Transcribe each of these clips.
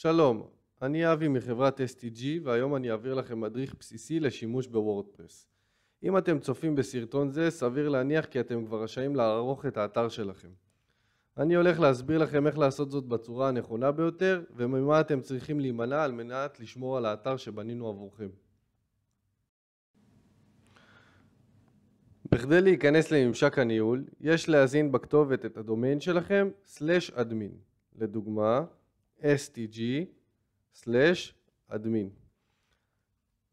שלום, אני אבי מחברת STG והיום אני אעביר לכם מדריך בסיסי לשימוש בוורדפרס. אם אתם צופים בסרטון זה, סביר להניח כי אתם כבר רשאים לערוך את האתר שלכם. אני הולך להסביר לכם איך לעשות זאת בצורה הנכונה ביותר וממה אתם צריכים להימנע על מנת לשמור על האתר שבנינו עבורכם. בכדי להיכנס לממשק הניהול, יש להזין בכתובת את הדומיין שלכם/admin. לדוגמה, stg/admin.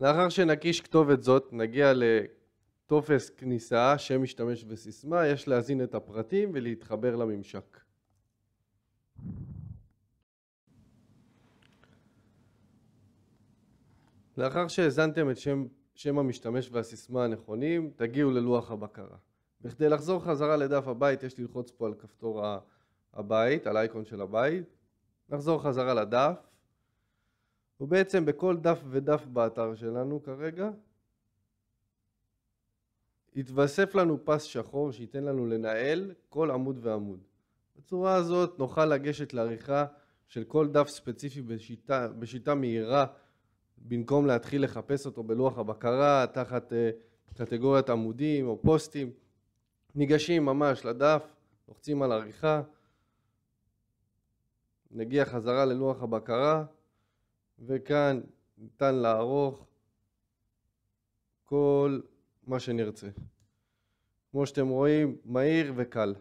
לאחר שנקיש כתובת זאת, נגיע לטופס כניסה, שם משתמש וסיסמה, יש להזין את הפרטים ולהתחבר לממשק. לאחר שהאזנתם את שם, שם המשתמש והסיסמה הנכונים, תגיעו ללוח הבקרה. בכדי לחזור חזרה לדף הבית, יש ללחוץ פה על כפתור הבית, על אייקון של הבית, נחזור חזרה לדף, ובעצם בכל דף ודף באתר שלנו כרגע, יתווסף לנו פס שחור שייתן לנו לנהל כל עמוד ועמוד. בצורה הזאת נוכל לגשת לעריכה של כל דף ספציפי בשיטה, בשיטה מהירה, במקום להתחיל לחפש אותו בלוח הבקרה, תחת uh, קטגוריית עמודים או פוסטים. ניגשים ממש לדף, לוחצים על עריכה, נגיע חזרה ללוח הבקרה, וכאן ניתן לערוך כל מה שנרצה. כמו שאתם רואים, מהיר וקל.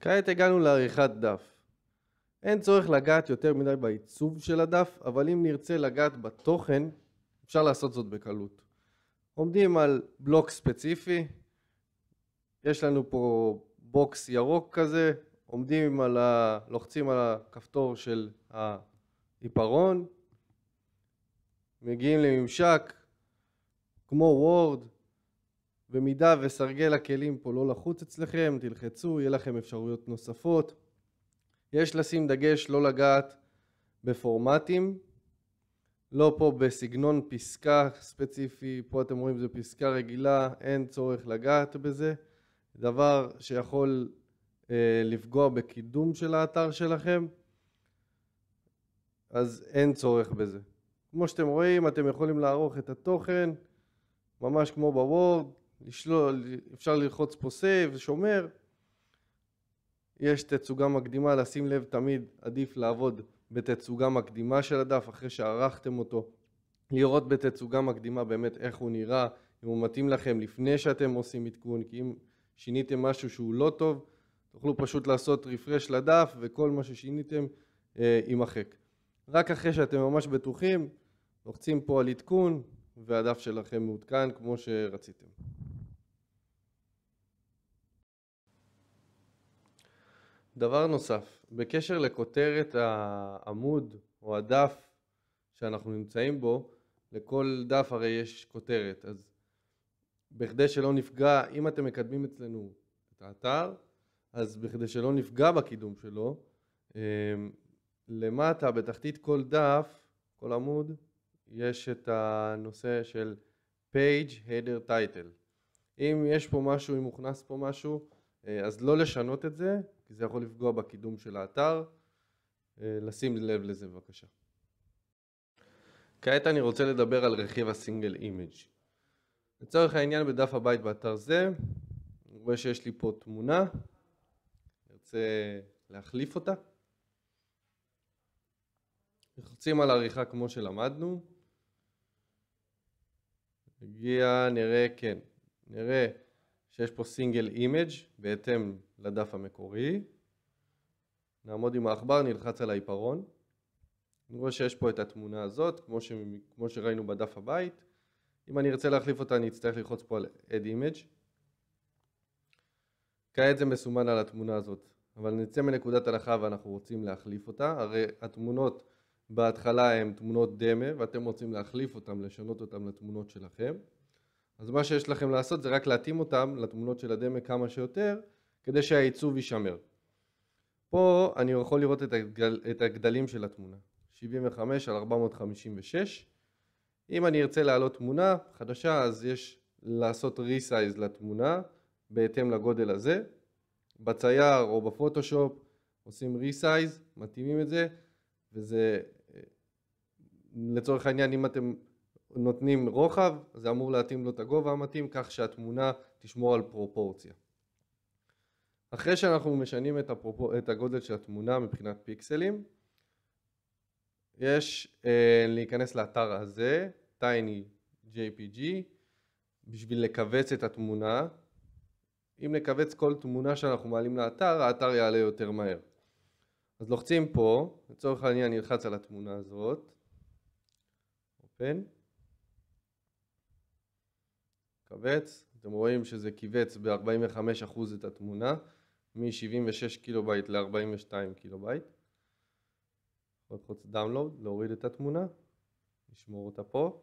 כעת הגענו לעריכת דף. אין צורך לגעת יותר מדי בעיצוב של הדף, אבל אם נרצה לגעת בתוכן, אפשר לעשות זאת בקלות. עומדים על בלוק ספציפי, יש לנו פה בוקס ירוק כזה, עומדים על ה... לוחצים על הכפתור של העיפרון, מגיעים לממשק כמו וורד, במידה וסרגל הכלים פה לא לחוץ אצלכם, תלחצו, יהיה לכם אפשרויות נוספות. יש לשים דגש לא לגעת בפורמטים, לא פה בסגנון פסקה ספציפי, פה אתם רואים זו פסקה רגילה, אין צורך לגעת בזה. דבר שיכול אה, לפגוע בקידום של האתר שלכם, אז אין צורך בזה. כמו שאתם רואים, אתם יכולים לערוך את התוכן, ממש כמו בוורד, אפשר ללחוץ פה סייב, שומר. יש תצוגה מקדימה, לשים לב תמיד עדיף לעבוד בתצוגה מקדימה של הדף אחרי שערכתם אותו, לראות בתצוגה מקדימה באמת איך הוא נראה, אם הוא מתאים לכם לפני שאתם עושים עדכון, כי אם שיניתם משהו שהוא לא טוב, תוכלו פשוט לעשות רפרש לדף וכל מה ששיניתם אה, יימחק. רק אחרי שאתם ממש בטוחים, לוחצים פה על עדכון והדף שלכם מעודכן כמו שרציתם. דבר נוסף, בקשר לכותרת העמוד או הדף שאנחנו נמצאים בו, לכל דף הרי יש כותרת, אז בכדי שלא נפגע, אם אתם מקדמים אצלנו את האתר, אז בכדי שלא נפגע בקידום שלו, אמ, למטה, בתחתית כל דף, כל עמוד, יש את הנושא של page header title. אם יש פה משהו, אם הוכנס פה משהו, אה, אז לא לשנות את זה, כי זה יכול לפגוע בקידום של האתר. אה, לשים לב לזה בבקשה. כעת אני רוצה לדבר על רכיב הסינגל אימג'. לצורך העניין בדף הבית באתר זה, אני רואה שיש לי פה תמונה, אני רוצה להחליף אותה. לוחצים על עריכה כמו שלמדנו. נגיע, נראה, כן, נראה שיש פה סינגל אימג' בהתאם לדף המקורי. נעמוד עם העכבר, נלחץ על העיפרון. אני רואה שיש פה את התמונה הזאת, כמו, ש... כמו שראינו בדף הבית. אם אני ארצה להחליף אותה אני אצטרך ללחוץ פה על Add Image. כעת זה מסומן על התמונה הזאת, אבל נצא מנקודת הנחה ואנחנו רוצים להחליף אותה, הרי התמונות בהתחלה הן תמונות דמה ואתם רוצים להחליף אותן, לשנות אותן לתמונות שלכם. אז מה שיש לכם לעשות זה רק להתאים אותן לתמונות של הדמה כמה שיותר, כדי שהעיצוב יישמר. פה אני יכול לראות את, הגדל, את הגדלים של התמונה, 75 על 456, אם אני ארצה להעלות תמונה חדשה אז יש לעשות ריסייז לתמונה בהתאם לגודל הזה. בצייר או בפוטושופ עושים ריסייז מתאימים את זה וזה לצורך העניין אם אתם נותנים רוחב זה אמור להתאים לו את הגובה המתאים כך שהתמונה תשמור על פרופורציה. אחרי שאנחנו משנים את, הפרופ... את הגודל של התמונה מבחינת פיקסלים יש אה, להיכנס לאתר הזה, tiny jpg, בשביל לכווץ את התמונה. אם נכווץ כל תמונה שאנחנו מעלים לאתר, האתר יעלה יותר מהר. אז לוחצים פה, לצורך העניין נלחץ על התמונה הזאת, open, כווץ, אתם רואים שזה כיווץ ב-45% את התמונה, מ-76 קילובייט ל-42 קילובייט. נלחוץ דאונלואוד, להוריד את התמונה, לשמור אותה פה,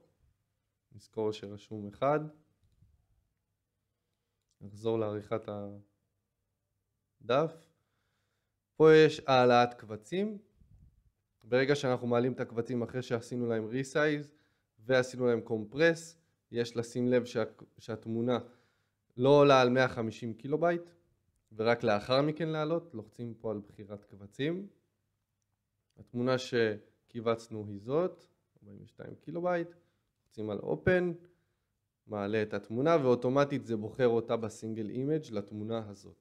נזכור שרשום 1, נחזור לעריכת הדף. פה יש העלאת קבצים. ברגע שאנחנו מעלים את הקבצים אחרי שעשינו להם ריסייז ועשינו להם קומפרס, יש לשים לב שה, שהתמונה לא עולה על 150 קילובייט ורק לאחר מכן לעלות, לוחצים פה על בחירת קבצים. התמונה שכיווצנו היא זאת, 42 קילובייט, לוחצים על אופן, מעלה את התמונה ואוטומטית זה בוחר אותה בסינגל אימג' לתמונה הזאת.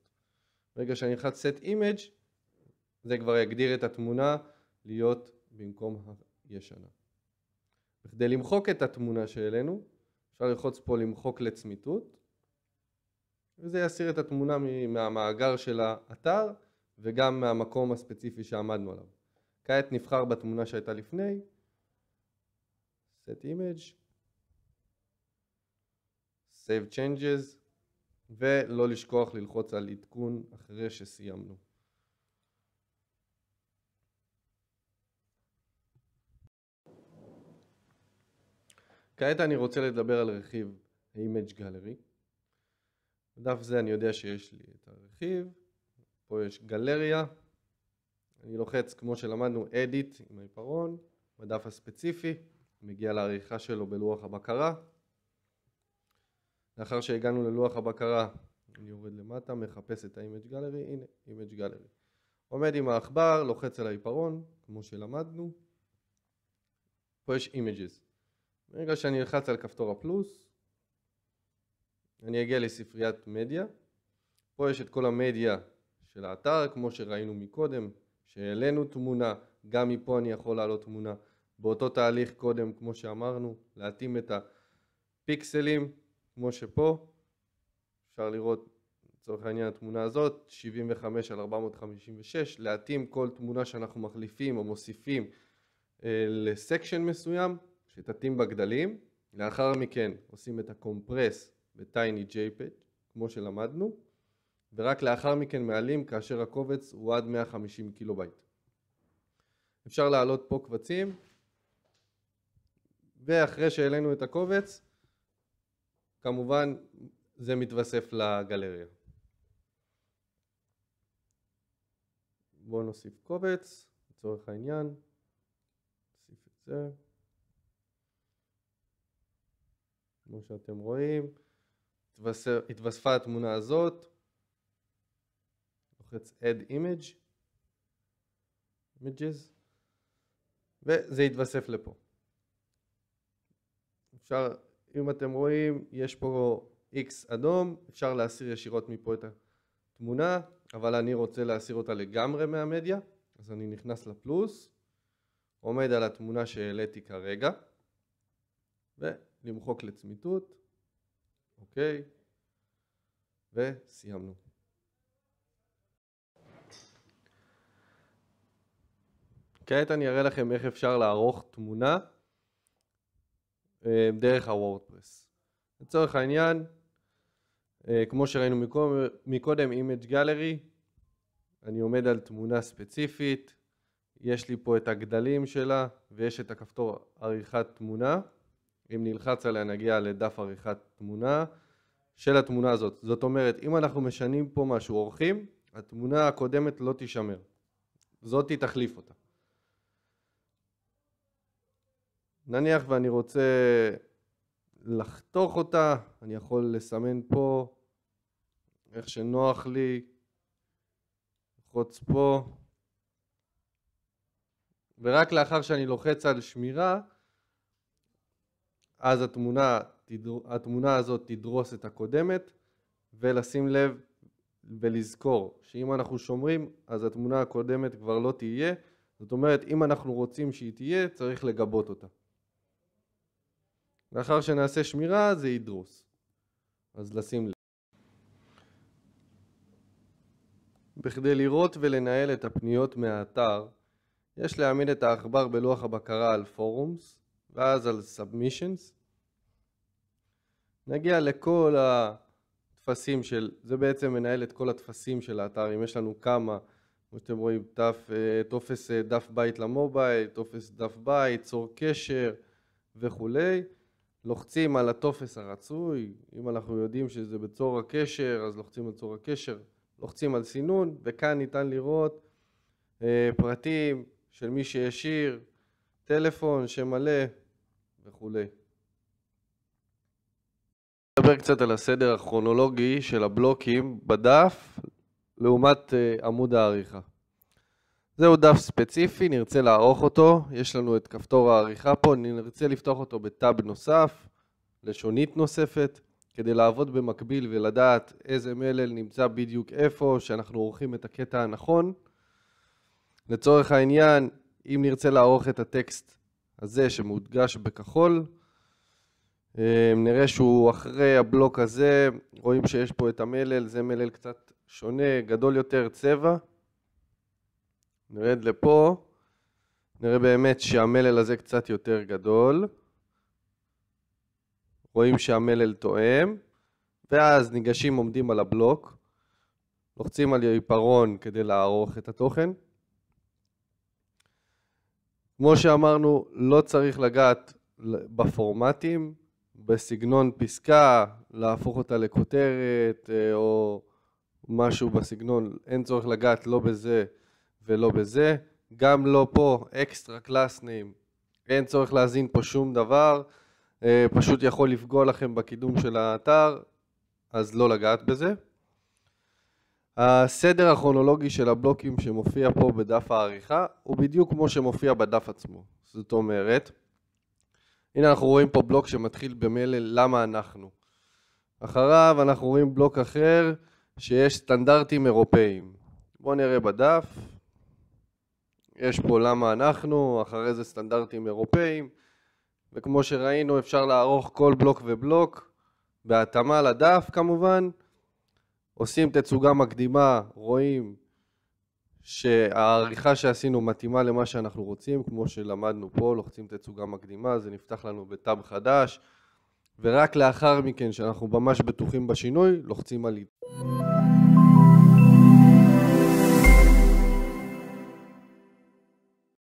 ברגע שאני אלחץ set image זה כבר יגדיר את התמונה להיות במקום הישנה. כדי למחוק את התמונה שהעלינו אפשר ללחוץ פה למחוק לצמיתות וזה יסיר את התמונה מהמאגר של האתר וגם מהמקום הספציפי שעמדנו עליו. כעת נבחר בתמונה שהייתה לפני, set image, save changes, ולא לשכוח ללחוץ על עדכון אחרי שסיימנו. כעת אני רוצה לדבר על רכיב image gallery. בדף זה אני יודע שיש לי את הרכיב, פה יש גלריה, אני לוחץ, כמו שלמדנו, Edit עם העיפרון, בדף הספציפי, מגיע לעריכה שלו בלוח הבקרה. לאחר שהגענו ללוח הבקרה, אני יורד למטה, מחפש את ה-Image Gallery, הנה, Image Gallery. עומד עם העכבר, לוחץ על העיפרון, כמו שלמדנו. פה יש Images. ברגע שאני אלחץ על כפתור הפלוס, אני אגיע לספריית מדיה. פה יש את כל המדיה של האתר, כמו שראינו מקודם, שהעלינו תמונה, גם מפה אני יכול לעלות תמונה. באותו תהליך קודם, כמו שאמרנו, להתאים את הפיקסלים, כמו שפה, אפשר לראות לצורך העניין התמונה הזאת, 75 על 456, להתאים כל תמונה שאנחנו מחליפים או מוסיפים אה, לסקשן מסוים, שתתאים בגדלים, לאחר מכן עושים את הקומפרס ב-TinyJPEG, כמו שלמדנו, ורק לאחר מכן מעלים כאשר הקובץ הוא עד 150 קילובייט. אפשר להעלות פה קבצים ואחרי שהעלינו את הקובץ כמובן זה מתווסף לגלריה. בואו נוסיף קובץ לצורך העניין, נוסיף את זה כמו שאתם רואים התווספה התמונה הזאת לוחץ add image, images, וזה יתווסף לפה. אפשר, אם אתם רואים, יש פה X אדום, אפשר להסיר ישירות מפה את התמונה, אבל אני רוצה להסיר אותה לגמרי מהמדיה, אז אני נכנס לפלוס, עומד על התמונה שהעליתי כרגע, ולמחוק לצמיתות, אוקיי, וסיימנו. כעת אני אראה לכם איך אפשר לערוך תמונה אה, דרך הוורדפרס. לצורך העניין, אה, כמו שראינו מקודם, Image Gallery, אני עומד על תמונה ספציפית, יש לי פה את הגדלים שלה ויש את הכפתור עריכת תמונה. אם נלחץ עליה נגיע לדף עריכת תמונה של התמונה הזאת. זאת אומרת, אם אנחנו משנים פה משהו, עורכים, התמונה הקודמת לא תישמר. זאתי תחליף אותה. נניח ואני רוצה לחתוך אותה, אני יכול לסמן פה איך שנוח לי, לחוץ פה, ורק לאחר שאני לוחץ על שמירה, אז התמונה, התמונה הזאת תדרוס את הקודמת, ולשים לב ולזכור שאם אנחנו שומרים, אז התמונה הקודמת כבר לא תהיה. זאת אומרת, אם אנחנו רוצים שהיא תהיה, צריך לגבות אותה. לאחר שנעשה שמירה זה ידרוס. אז לשים לב. בכדי לראות ולנהל את הפניות מהאתר, יש להעמיד את העכבר בלוח הבקרה על פורומס, ואז על סאבמישנס. נגיע לכל הטפסים של, זה בעצם מנהל את כל הטפסים של האתר, אם יש לנו כמה, כמו שאתם רואים, אה, טופס אה, דף בית למובייל, טופס דף בית, צור קשר וכולי. לוחצים על הטופס הרצוי, אם אנחנו יודעים שזה בצור הקשר, אז לוחצים על צור הקשר, לוחצים על סינון, וכאן ניתן לראות אה, פרטים של מי שישיר, טלפון, שם מלא וכולי. נדבר קצת על הסדר הכרונולוגי של הבלוקים בדף לעומת אה, עמוד העריכה. זהו דף ספציפי, נרצה לערוך אותו, יש לנו את כפתור העריכה פה, נרצה לפתוח אותו בטאב נוסף, לשונית נוספת, כדי לעבוד במקביל ולדעת איזה מלל נמצא בדיוק איפה, שאנחנו עורכים את הקטע הנכון. לצורך העניין, אם נרצה לערוך את הטקסט הזה שמודגש בכחול, אה, נראה שהוא אחרי הבלוק הזה, רואים שיש פה את המלל, זה מלל קצת שונה, גדול יותר, צבע. נרד לפה, נראה באמת שהמלל הזה קצת יותר גדול. רואים שהמלל תואם, ואז ניגשים עומדים על הבלוק, לוחצים על עיפרון כדי לערוך את התוכן. כמו שאמרנו, לא צריך לגעת בפורמטים, בסגנון פסקה, להפוך אותה לכותרת אה, או משהו בסגנון, אין צורך לגעת לא בזה ולא בזה, גם לא פה אקסטרה קלאסנים, אין צורך להזין פה שום דבר, אה, פשוט יכול לפגוע לכם בקידום של האתר, אז לא לגעת בזה. הסדר הכרונולוגי של הבלוקים שמופיע פה בדף העריכה הוא בדיוק כמו שמופיע בדף עצמו, זאת אומרת, הנה אנחנו רואים פה בלוק שמתחיל במלל למה אנחנו. אחריו אנחנו רואים בלוק אחר שיש סטנדרטים אירופאיים. בואו נראה בדף. יש פה למה אנחנו, אחרי זה סטנדרטים אירופאיים, וכמו שראינו אפשר לערוך כל בלוק ובלוק, בהתאמה לדף כמובן, עושים תצוגה מקדימה, רואים שהעריכה שעשינו מתאימה למה שאנחנו רוצים, כמו שלמדנו פה, לוחצים תצוגה מקדימה, זה נפתח לנו בטאב חדש, ורק לאחר מכן, שאנחנו ממש בטוחים בשינוי, לוחצים על...